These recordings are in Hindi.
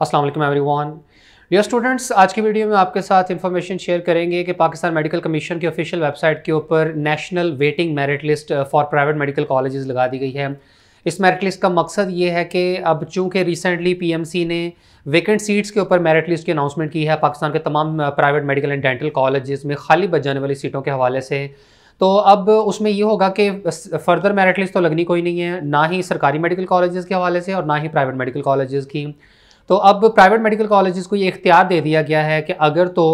असलम वन डियर स्टूडेंट्स आज की वीडियो में आपके साथ इन्फॉर्मेशन शेयर करेंगे कि पाकिस्तान मेडिकल कमीशन की ऑफिशियल वेबसाइट के ऊपर national waiting merit list for private medical colleges लगा दी गई है इस मेरिट लिस्ट का मकसद ये है कि अब चूँकि रिसेंटली पीएमसी ने वेकेंट सीट्स के ऊपर मेरिट लिस्ट की अनाउंसमेंट की है पाकिस्तान के तमाम private medical and dental college में खाली बच जाने वाली सीटों के हवाले से तो अब उसमें ये होगा कि फर्दर मेरिट लिस्ट तो लगनी कोई नहीं है ना ही सरकारी मेडिकल कॉलेजेस के हवाले से और ना ही प्राइवेट मेडिकल कॉलेजेस की तो अब प्राइवेट मेडिकल कॉलेजेस को ये इख्तियार दे दिया गया है कि अगर तो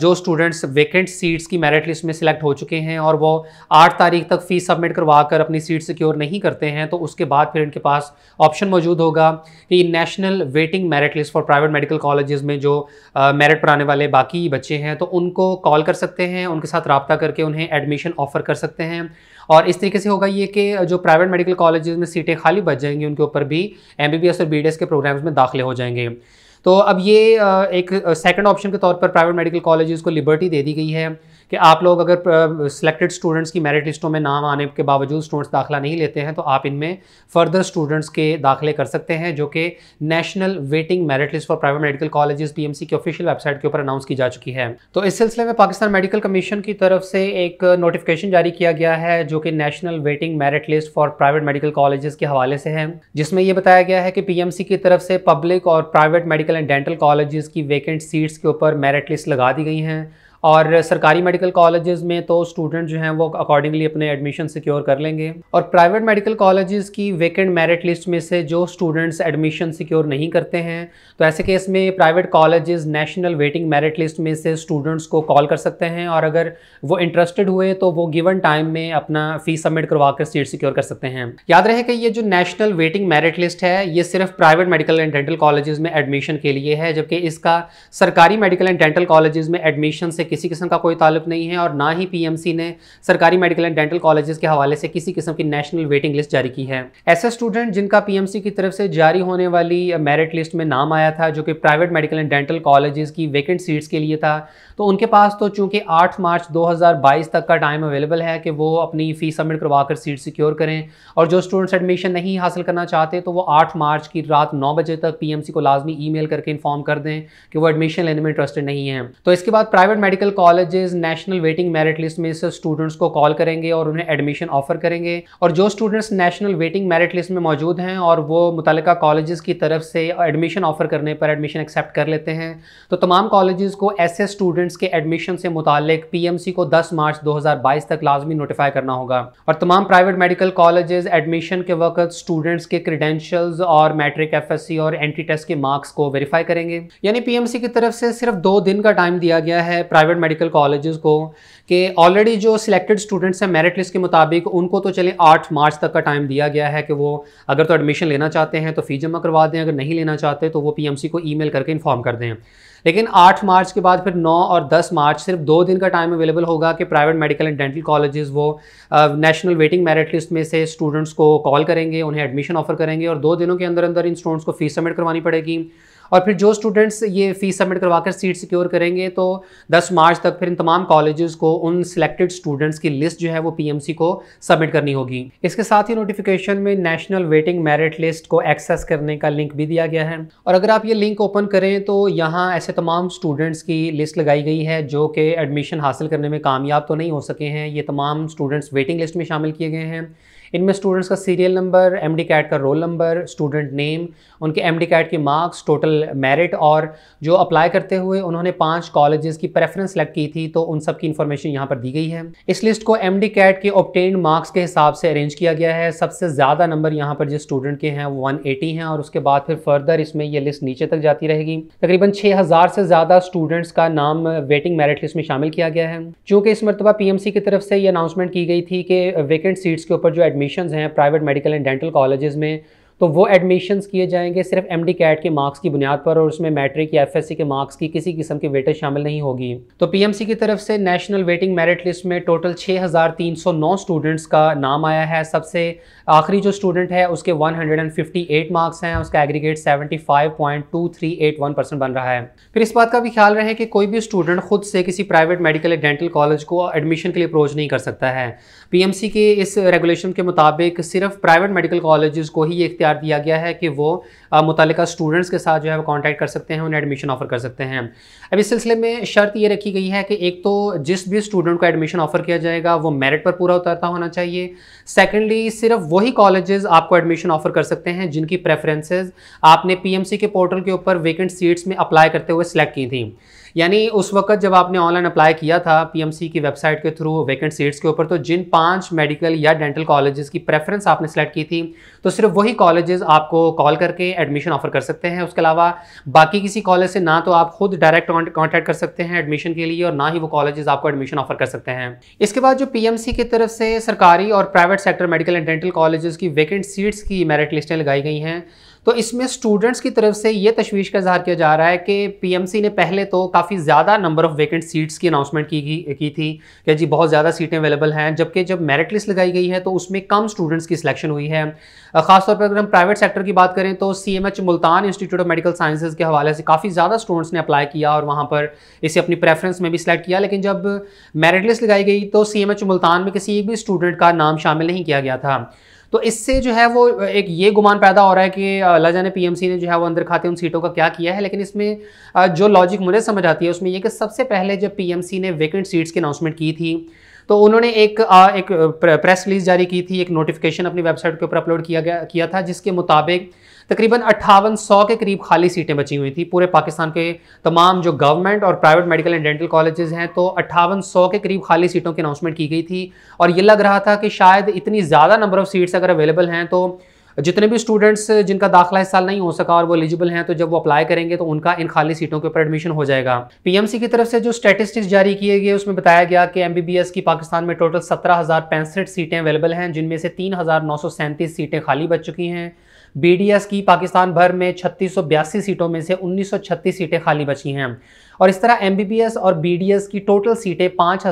जो स्टूडेंट्स वेकेंट सीट्स की मेरिट लिस्ट में सिलेक्ट हो चुके हैं और वो आठ तारीख तक फ़ीस सबमिट करवा कर अपनी सीट सिक्योर नहीं करते हैं तो उसके बाद फिर इनके पास ऑप्शन मौजूद होगा कि national waiting merit list for private medical colleges में जो मेरिट पर आने वाले बाकी बच्चे हैं तो उनको कॉल कर सकते हैं उनके साथ रबता करके उन्हें एडमिशन ऑफर कर सकते हैं और इस तरीके से होगा ये कि जो प्राइवेट मेडिकल कॉलेज में सीटें खाली बच जाएंगी उनके ऊपर भी एम और बी के प्रोग्राम्स में दाखिले हो जाएंगे तो अब ये एक सेकंड ऑप्शन के तौर पर प्राइवेट मेडिकल कॉलेजेस को लिबर्टी दे दी गई है कि आप लोग अगर सिलेक्टेड स्टूडेंट्स की मेरिट लिस्टों में नाम आने के बावजूद स्टूडेंट्स दाखिला नहीं लेते हैं तो आप इनमें फर्दर स्टूडेंट्स के दाखिले कर सकते हैं जो कि national waiting merit list for private medical colleges PMC की ऑफिशियल वेबसाइट के ऊपर अनाउंस की जा चुकी है तो इस सिलसिले में पाकिस्तान मेडिकल कमीशन की तरफ से एक नोटिफिकेशन जारी किया गया है जो कि national waiting merit list for private medical colleges के हवाले से है जिसमें यह बताया गया है कि पीएमसी की तरफ से पब्लिक और private medical and dental colleges की वेकेंट सीट्स के ऊपर मेरिट लिस्ट लगा दी गई हैं और सरकारी मेडिकल कॉलेजेस में तो स्टूडेंट जो हैं वो अकॉर्डिंगली अपने एडमिशन सिक्योर कर लेंगे और प्राइवेट मेडिकल कॉलेजेस की वेकेंट मेरिट लिस्ट में से जो स्टूडेंट्स एडमिशन सिक्योर नहीं करते हैं तो ऐसे केस में private colleges national waiting merit list में से स्टूडेंट्स को कॉल कर सकते हैं और अगर वो इंटरेस्टेड हुए तो वो गिवन टाइम में अपना फीस सबमिट करवा कर सीट सिक्योर कर सकते हैं याद रहे कि ये जो नेशनल वेटिंग मेरिट लिस्ट है ये सिर्फ private medical and dental college में एडमिशन के लिए है जबकि इसका सरकारी मेडिकल एंड डेंटल कॉलेज में एडमिशन से किसी किस्म का कोई ताल्लुक नहीं है और ना ही पीएमसी ने सरकारी मेडिकल एंड डेंटल कॉलेजेस के हवाले से किसी किस्म की नेशनल वेटिंग लिस्ट जारी की है ऐसे स्टूडेंट जिनका पीएमसी की तरफ से जारी होने वाली मेरिट लिस्ट में नाम आया था जो कि private medical and dental college की वेकेंट सीट्स के लिए था तो उनके पास तो चूंकि 8 मार्च 2022 तक का टाइम अवेलेबल है कि वो अपनी फीस सबमिट करवा कर सीट सिक्योर करें और जो स्टूडेंट्स एडमिशन नहीं हासिल करना चाहते तो वो 8 मार्च की रात 9 बजे तक पीएमसी को लाजमी ईमेल करके इन्फॉर्म कर दें कि वो एडमिशन लेने में इंटरेस्टेड नहीं है तो इसके बाद private medical colleges national waiting merit list में से स्टूडेंट्स को कॉल करेंगे और उन्हें एडमिशन ऑफर करेंगे और जो students national waiting merit list में मौजूद हैं और वो मुतल कॉलेज की तरफ से एडमिशन ऑफर करने पर एडमिशन एक्सेप्ट कर लेते हैं तो तमाम कॉलेज को ऐसे स्टूडेंट स्टूडेंट्स के एडमिशन से मुतालिक पीएमसी को 10 मार्च 2022 तक लाजमी नोटिफाई करना होगा और तमाम प्राइवेट मेडिकल कॉलेजेस एडमिशन के वक्त स्टूडेंट्स के क्रीडेंशल्स और मैट्रिक एफ और एंट्री टेस्ट के मार्क्स को वेरीफाई करेंगे यानी पीएमसी की तरफ से सिर्फ दो दिन का टाइम दिया गया है प्राइवेट मेडिकल कॉलेज को कि ऑलरेडी जो सिलेक्टेड स्टूडेंट्स हैं मेरिट लिस्ट के मुताबिक उनको तो चले आठ मार्च तक का टाइम दिया गया है कि वो अगर तो एडमिशन लेना चाहते हैं तो फ़ी जमा करवा दें अगर नहीं लेना चाहते तो वो पीएमसी को ईमेल करके इन्फॉर्म कर दें लेकिन 8 मार्च के बाद फिर 9 और और 10 मार्च सिर्फ दो दिन का टाइम अवेलेबल होगा कि private medical and dental colleges वो नेशनल वेटिंग मेरिट लिस्ट में से स्टूडेंट्स को कॉल करेंगे उन्हें एडमिशन ऑफर करेंगे और दो दिनों के अंदर अंदर इन स्टूडेंट्स को फीस सबमिट करवानी पड़ेगी और फिर जो स्टूडेंट्स ये फीस सबमिट करवा कर सीट सिक्योर करेंगे तो 10 मार्च तक फिर इन तमाम कॉलेजेस को उन सिलेक्टेड स्टूडेंट्स की लिस्ट जो है वो पीएमसी को सबमिट करनी होगी इसके साथ ही नोटिफिकेशन में नेशनल वेटिंग मेरिट लिस्ट को एक्सेस करने का लिंक भी दिया गया है और अगर आप ये लिंक ओपन करें तो यहाँ ऐसे तमाम स्टूडेंट्स की लिस्ट लगाई गई है जो कि एडमिशन हासिल करने में कामयाब तो नहीं हो सके हैं ये तमाम स्टूडेंट्स वेटिंग लिस्ट में शामिल किए गए हैं इनमें स्टूडेंट्स का serial number M D CAT का रोल नंबर स्टूडेंट नेम उनके एम डी कैट के मार्क्स टोटल मेरिट और जो अप्लाई करते हुए उन्होंने पाँच कॉलेजेस की प्रेफरेंस सेलेक्ट की थी तो उन सब की इन्फॉर्मेशन यहाँ पर दी गई है इस लिस्ट को एम डी कैट के ऑप्टेन मार्क्स के हिसाब से अरेंज किया गया है सबसे ज़्यादा नंबर यहाँ पर जिस स्टूडेंट के हैं वो एटी हैं और उसके बाद फिर फर्दर इसमें यह लिस्ट नीचे तक जाती रहेगी तकरीबन हज़ार से ज़्यादा स्टूडेंट्स का नाम वेटिंग मेरिट लिस्ट में शामिल किया गया है चूँकि इस मरतबा पी की तरफ से ये अनाउंसमेंट की गई थी कि वेकेंट सीट्स के ऊपर जो एडमिट एडमिशन्स हैं private medical and dental colleges में तो वो एडमिशन्स किए जाएंगे सिर्फ एम डी कैट के मार्क्स की बुनियाद पर और उसमें मैट्रिक या एफ एस सी के मार्क्स की किसी किस्म की वेटेज शामिल नहीं होगी तो पी एम सी की तरफ से नेशनल वेटिंग मेरिट लिस्ट में टोटल छः हज़ार तीन सौ नौ स्टूडेंट्स का नाम आया है सबसे आखिरी जो स्टूडेंट है उसके one hundred and fifty eight marks हैं उसका aggregate seventy five point two three eight one percent बन रहा है फिर इस बात का भी ख्याल रहे कि कोई भी स्टूडेंट खुद से किसी प्राइवेट मेडिकल या डेंटल कॉलेज को एडमिशन के लिए अप्रोच नहीं कर सकता है पी एम सी के इस रेगुलेशन के मुताबिक सिर्फ प्राइवेट मेडिकल कॉलेज को ही ये इख्तियार इख्तियार दिया गया है कि वो मुतल स्टूडेंट्स के साथ जो है वो कॉन्टैक्ट कर सकते हैं उन्हें एडमिशन ऑफर कर सकते हैं अब इस सिलसिले में शर्त ये रखी गई है कि एक तो जिस भी स्टूडेंट को एडमिशन ऑफर किया जाएगा वो मेरिट पर पूरा उतरता होना चाहिए सेकेंडली सिर्फ वही कॉलेजेस आपको एडमिशन ऑफर कर सकते हैं जिनकी प्रेफरेंसेज आपने पीएमसी के पोर्टल के ऊपर वेकेंट सीट्स में अप्लाई करते हुए सेलेक्ट की थी यानी उस वक्त जब आपने ऑनलाइन अप्लाई किया था पीएमसी की वेबसाइट के थ्रू वैकेंट सीट्स के ऊपर तो जिन पांच मेडिकल या डेंटल कॉलेजेस की प्रेफरेंस आपने सेलेक्ट की थी तो सिर्फ वही कॉलेज कॉलेजेस आपको कॉल करके एडमिशन ऑफर कर सकते हैं उसके अलावा बाकी किसी कॉलेज से ना तो आप खुद डायरेक्ट कॉन्टैक्ट कर सकते हैं एडमिशन के लिए और ना ही वो कॉलेजेस आपको एडमिशन ऑफर कर सकते हैं इसके बाद जो पीएमसी की तरफ से सरकारी और private sector medical and dental colleges की वैकेंट सीट्स की मेरिट लिस्टें लगाई गई हैं तो इसमें स्टूडेंट्स की तरफ से ये तशवीश का इजहार किया जा रहा है कि पीएमसी ने पहले तो काफ़ी ज़्यादा नंबर ऑफ़ वेकेंट सीट्स की अनाउंसमेंट की, की की थी कि जी बहुत ज़्यादा सीटें अवेलेबल हैं जबकि जब मेरिट लिस्ट लगाई गई है तो उसमें कम स्टूडेंट्स की सिलेक्शन हुई है ख़ासतौर पर अगर हम प्राइवेट सेक्टर की बात करें तो C Multan institute of medical sciences के हवाले से काफ़ी ज़्यादा स्टूडेंट्स ने अप्लाई किया और वहाँ पर इसे अपनी प्रेफरेंस में भी सिलेक्ट किया लेकिन जब मेरिट लिस्ट लगाई गई तो सी मुल्तान में किसी एक भी स्टूडेंट का नाम शामिल नहीं किया गया था तो इससे जो है वो एक ये गुमान पैदा हो रहा है कि अल्लाह जाने पीएमसी ने जो है वो अंदर खाते उन सीटों का क्या किया है लेकिन इसमें जो लॉजिक मुझे समझ आती है उसमें यह कि सबसे पहले जब पीएमसी ने वेकेंट सीट्स की अनाउंसमेंट की थी तो उन्होंने एक आ, एक प्रेस रिलीज जारी की थी एक नोटिफिकेशन अपनी वेबसाइट के ऊपर अपलोड किया गया किया था जिसके मुताबिक तकरीबन अट्ठावन सौ के करीब खाली सीटें बची हुई थी पूरे पाकिस्तान के तमाम जो गवर्नमेंट और private medical and dental colleges हैं तो अट्ठावन सौ के करीब खाली सीटों की अनाउंसमेंट की गई थी और ये लग रहा था कि शायद इतनी ज़्यादा नंबर ऑफ़ सीट्स अगर अवेलेबल हैं तो जितने भी स्टूडेंट्स जिनका दाखिला इस साल नहीं हो सका और वो एलिजिबल हैं तो जब वो अप्लाई करेंगे तो उनका इन खाली सीटों के ऊपर एडमिशन हो जाएगा पीएमसी की तरफ से जो स्टेटिस्टिक्स जारी किए गए उसमें बताया गया कि एमबीबीएस की पाकिस्तान में टोटल सत्रह सीटें अवेलेबल हैं जिनमें से तीन सीटें खाली बच चुकी हैं बी की पाकिस्तान भर में छत्तीस सीटों में से उन्नीस सीटें खाली बची हैं और इस तरह एम और बी की टोटल सीटें पाँच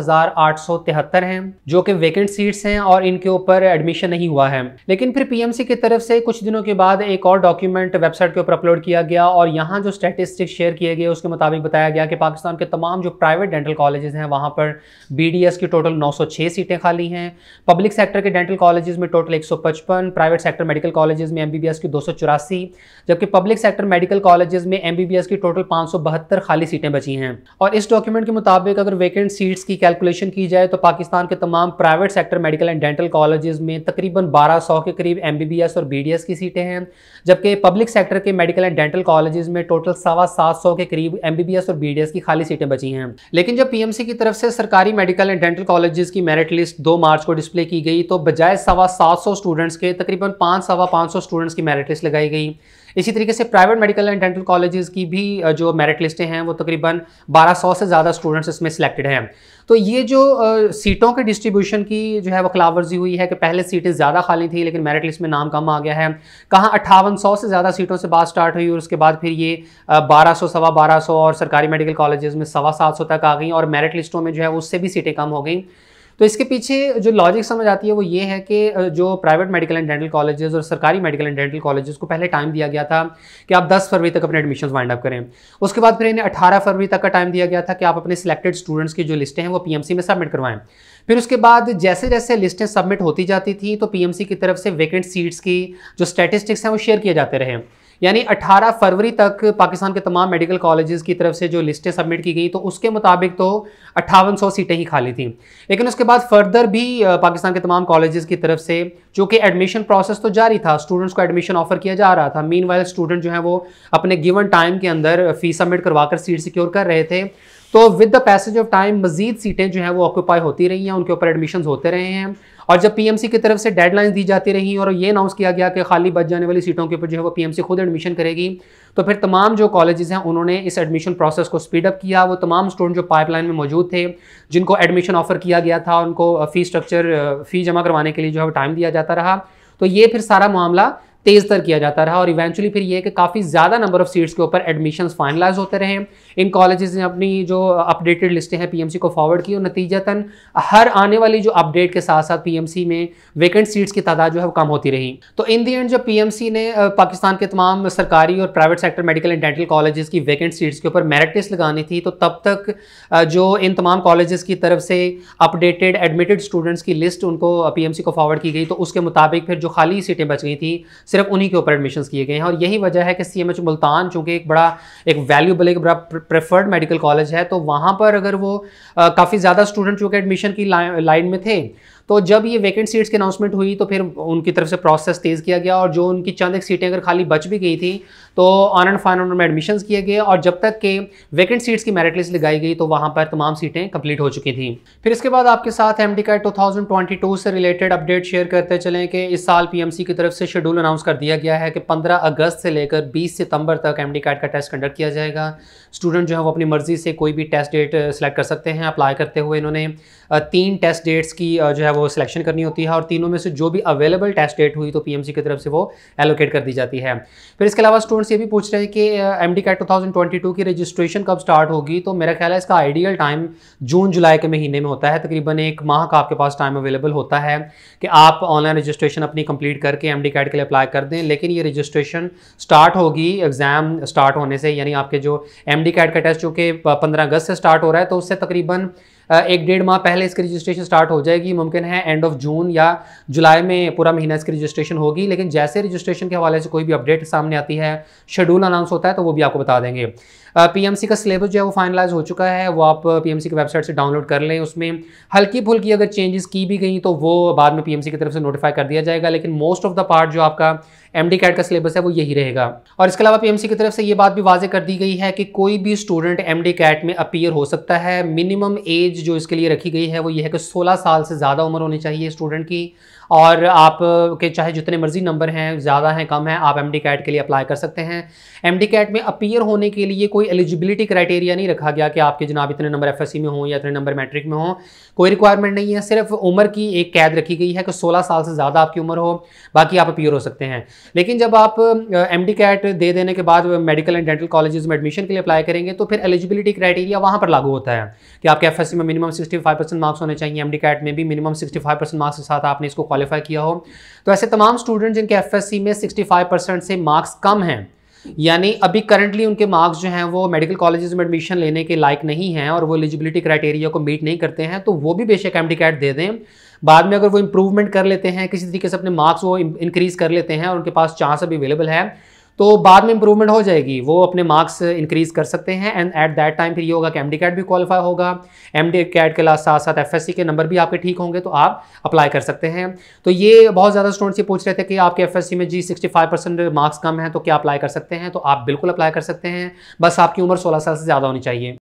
हैं जो कि वेकेंट सीट्स हैं और इनके ऊपर एडमिशन नहीं हुआ है लेकिन फिर पीएमसी की तरफ से कुछ दिनों के बाद एक और डॉक्यूमेंट वेबसाइट के ऊपर अपलोड किया गया और यहाँ जो स्टेटिस्टिक शेयर किए गए उसके मुताबिक बताया गया कि पाकिस्तान के तमाम जो प्राइवेट डेंटल कॉलेजेस हैं वहाँ पर बी की टोटल 906 सीटें खाली हैं पब्लिक सेक्टर के डेंटल कॉलेजेस में total 155 private sector medical colleges में एम की दो जबकि पब्लिक सेक्टर मेडिकल कॉलेजेस में एमबीबीएस की टोटल पाँच खाली सीटें बची हैं और इस डॉक्यूमेंट के मुताबिक अगर वेकेंट सीट्स की कैलकुलेशन की जाए तो पाकिस्तान के तमाम private sector medical and dental colleges में तकरीबन 1200 के करीब एम और बी की सीटें हैं जबकि पब्लिक सेक्टर के मेडिकल एंड डेंटल कॉलेजेस में टोटल सवा सात के करीब एम और बी की खाली सीटें बची हैं लेकिन जब पी की तरफ से सरकारी मेडिकल एंड डेंटल कॉलेज की मेरिट लिस्ट दो मार्च को डिस्प्ले की गई तो बजाय सवा सात स्टूडेंट्स के तकरीबन पाँच सवा पाँच स्टूडेंट्स की मेरिट लिस्ट लगाई गई इसी तरीके से private medical and dental colleges की भी जो मेरिट लिस्टें हैं वो तकरीबन 1200 से ज़्यादा स्टूडेंट्स इसमें सिलेक्टेड हैं तो ये जो सीटों के डिस्ट्रीब्यूशन की जो है वो खिलाफवर्जी हुई है कि पहले सीटें ज़्यादा खाली थी लेकिन मेरिट लिस्ट में नाम कम आ गया है कहाँ अट्ठावन से ज़्यादा सीटों से बात स्टार्ट हुई और उसके बाद फिर ये बारह सौ सवा बारह सौ और सरकारी मेडिकल कॉलेज में सवा सात सौ तक आ गई और मेरिट लिस्टों में जो है उससे भी सीटें कम हो गई तो इसके पीछे जो लॉजिक समझ आती है वो ये है कि जो private medical and dental colleges और सरकारी मेडिकल एंड डेंटल कॉलेजेस को पहले टाइम दिया गया था कि आप 10 फरवरी तक अपने एडमिशन वाइंड अप करें उसके बाद फिर इन्हें 18 फरवरी तक का टाइम दिया गया था कि आप अपने सिलेक्टेड स्टूडेंट्स की जो लिस्टें हैं वो पी में सबमिट करवाएं फिर उसके बाद जैसे जैसे लिस्टें सबमिट होती जाती थी तो पी की तरफ से वैकेंट सीट्स की जो स्टेटिस्टिक्स हैं वो शेयर किए जाते रहे यानी 18 फरवरी तक पाकिस्तान के तमाम मेडिकल कॉलेजेस की तरफ से जो लिस्टें सबमिट की गई तो उसके मुताबिक तो अट्ठावन सीटें ही खाली थी लेकिन उसके बाद फर्दर भी पाकिस्तान के तमाम कॉलेजेस की तरफ से जो कि एडमिशन प्रोसेस तो जारी था स्टूडेंट्स को एडमिशन ऑफर किया जा रहा था मीन स्टूडेंट जो है वो अपने गिवन टाइम के अंदर फीस सबमिट करवाकर सीट सिक्योर कर रहे थे तो with the passage of time मजीद सीटें जो हैं वो ऑक्यूपाई होती रही हैं उनके ऊपर एडमिशन होते रहे हैं और जब पीएमसी की तरफ से डेडलाइंस दी जाती रही और ये अनाउंस किया गया कि खाली बच जाने वाली सीटों के ऊपर जो है वो पीएमसी खुद एडमिशन करेगी तो फिर तमाम जो कॉलेजेस हैं उन्होंने इस एडमिशन प्रोसेस को स्पीडअप किया वो तमाम स्टूडेंट जो पाइपलाइन में मौजूद थे जिनको एडमिशन ऑफर किया गया था उनको फ़ी स्ट्रक्चर फ़ी जमा करवाने के लिए जो है टाइम दिया जाता रहा तो ये फिर सारा मामला तेज तर किया जाता रहा और इवेंचुअली फिर ये कि काफ़ी ज़्यादा नंबर ऑफ सीट्स के ऊपर एडमिशन्स फाइनलाइज होते रहे इन कॉलेजेस ने अपनी जो अपडेटेड लिस्टें हैं पीएमसी को फॉरवर्ड की और नतीजतन हर आने वाली जो अपडेट के साथ साथ पीएमसी में वेकेंट सीट्स की तादाद जो है वो कम होती रही तो इन दी एंड जो पीएमसी ने पाकिस्तान के तमाम सरकारी और private sector medical and dental colleges की वेकेंट सीट्स के ऊपर मेरिट लिस्ट लगानी थी तो तब तक जो इन तमाम कॉलेजेस की तरफ से अपडेटेड एडमिटेड स्टूडेंट्स की लिस्ट उनको पीएमसी को फॉरवर्ड की गई तो उसके मुताबिक फिर जो खाली सीटें बच गई थी सिर्फ उन्हीं के ऊपर एडमिशन किए गए हैं और यही वजह है कि सी एम एच मुल्तान चूँकि एक बड़ा एक वैल्यूबल एक बड़ा प्रेफर्ड मेडिकल कॉलेज है तो वहाँ पर अगर वो काफ़ी ज़्यादा स्टूडेंट चूँकि एडमिशन की लाइन में थे तो जब ये वैकेंट सीट्स की अनाउंसमेंट हुई तो फिर उनकी तरफ से प्रोसेस तेज़ किया गया और जो उनकी चंद एक सीटें अगर खाली बच भी गई थी तो ऑन एंड फाइन में एडमिशन किए गए और जब तक के वैकेंट सीट्स की मेरिट लिस्ट लगाई गई तो वहाँ पर तमाम सीटें कंप्लीट हो चुकी थी फिर इसके बाद आपके साथ एम डी का टू से रिलेटेड अपडेट शेयर करते चलें कि इस साल पी की तरफ से शेड्यूल अनाउंस कर दिया गया है कि पंद्रह अगस्त से लेकर बीस सितंबर तक एम डी का टेस्ट कंडक्ट किया जाएगा स्टूडेंट जो है वो अपनी मर्ज़ी से कोई भी टेस्ट डेट सेलेक्ट कर सकते हैं अप्लाई करते हुए इन्होंने तीन टेस्ट डेट्स की जो है वो सिलेक्शन करनी होती है और तीनों में से जो भी अवेलेबल टेस्ट डेट हुई तो पीएमसी की तरफ से वो एलोकेट कर दी जाती है फिर इसके अलावा स्टूडेंट्स ये भी पूछ रहे हैं कि एम डी कैट टू की रजिस्ट्रेशन कब स्टार्ट होगी तो मेरा ख्याल है इसका आइडियल टाइम जून जुलाई के महीने में होता है तकरीबन एक माह का आपके पास टाइम अवेलेबल होता है कि आप ऑनलाइन रजिस्ट्रेशन अपनी कंप्लीट करके एम कैट के लिए अप्लाई कर दें लेकिन ये रजिस्ट्रेशन स्टार्ट होगी एग्ज़ाम स्टार्ट होने से यानी आपके जो एम का टेस्ट जो कि पंद्रह अगस्त से स्टार्ट हो रहा है तो उससे तकरीबन एक डेढ़ माह पहले इसकी रजिस्ट्रेशन स्टार्ट हो जाएगी मुमकिन है एंड ऑफ जून या जुलाई में पूरा महीना इसकी रजिस्ट्रेशन होगी लेकिन जैसे रजिस्ट्रेशन के हवाले से कोई भी अपडेट सामने आती है शेड्यूल अनाउंस होता है तो वो भी आपको बता देंगे पीएमसी का सिलेबस जो है वो फाइनलाइज हो चुका है वो आप पीएमसी की वेबसाइट से डाउनलोड कर लें उसमें हल्की फुल्की अगर चेंजेस की भी गई तो वो बाद में पीएमसी की तरफ से नोटिफाई कर दिया जाएगा लेकिन मोस्ट ऑफ द पार्ट जो आपका एम डी कैट का सिलेबस है वो यही रहेगा और इसके अलावा पीएमसी की तरफ से ये बात भी वाजे कर दी गई है कि कोई भी स्टूडेंट एम डी कैट में अपीयर हो सकता है मिनिमम एज एज जो इसके लिए रखी गई है वो ये है कि सोलह साल से ज़्यादा उम्र होनी चाहिए स्टूडेंट की और आप के चाहे जितने मर्जी नंबर हैं ज़्यादा हैं कम हैं आप एम डी कैट के लिए अप्लाई कर सकते हैं एम डी कैट में अपीयर होने के लिए कोई एलिजिबिलिटी क्राइटेरिया नहीं रखा गया कि आपके जनाब इतने नंबर एफ एस सी में हों या इतने नंबर मैट्रिक में हों कोई रिक्वायरमेंट नहीं है सिर्फ उम्र की एक कैद रखी गई है कि सोलह साल से ज़्यादा आपकी उम्र हो बाकी आप अपीयर हो सकते हैं लेकिन जब आप एम डी कैट दे देने के बाद मेडिकल एंड डेंटल कॉलेज में एडमिशन के लिए अप्लाई करेंगे तो फिर एलिजिबिलिटी क्राइटेरिया वहाँ पर लागू होता है कि आपके एफ सी में minimum sixty five percent marks होने चाहिए एम डी कैट में भी minimum sixty five percent marks के साथ आपने इसको क्वालिफाई किया हो तो ऐसे तमाम स्टूडेंट जिनके एफ में सिक्सटी से मार्क्स कम हैं यानी अभी करंटली उनके मार्क्स जो हैं वो मेडिकल कॉलेजेस में एडमिशन लेने के लायक नहीं हैं और वो एलिजिबिलिटी क्राइटेरिया को मीट नहीं करते हैं तो वो भी बेशक एम दे दें बाद में अगर वो इम्प्रूवमेंट कर लेते हैं किसी तरीके से अपने मार्क्स वो इंक्रीज़ कर लेते हैं और उनके पास चांस अभी अवेलेबल है तो बाद में इंप्रूवमेंट हो जाएगी वो अपने मार्क्स इंक्रीज कर सकते हैं एंड एट दैट टाइम फिर ये होगा कि एम कैट भी क्वालिफाई होगा एम कैट के साथ साथ एफ के नंबर भी आपके ठीक होंगे तो आप अप्लाई कर सकते हैं तो ये बहुत ज़्यादा स्टूडेंट्स ये पूछ रहे थे कि आपके एफ में जी सिक्सटी मार्क्स कम है तो क्या अप्लाई कर सकते हैं तो आप बिल्कुल अप्लाई कर सकते हैं बस आपकी उम्र सोलह साल से ज़्यादा होनी चाहिए